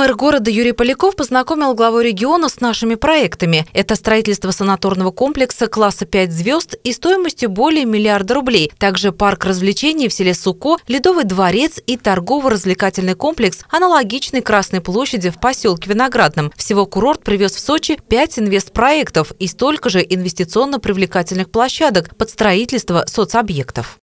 Мэр города Юрий Поляков познакомил главу региона с нашими проектами. Это строительство санаторного комплекса класса 5 звезд и стоимостью более миллиарда рублей. Также парк развлечений в селе Суко, Ледовый дворец и торгово-развлекательный комплекс, аналогичный Красной площади в поселке Виноградном. Всего курорт привез в Сочи 5 инвестпроектов и столько же инвестиционно-привлекательных площадок под строительство соцобъектов.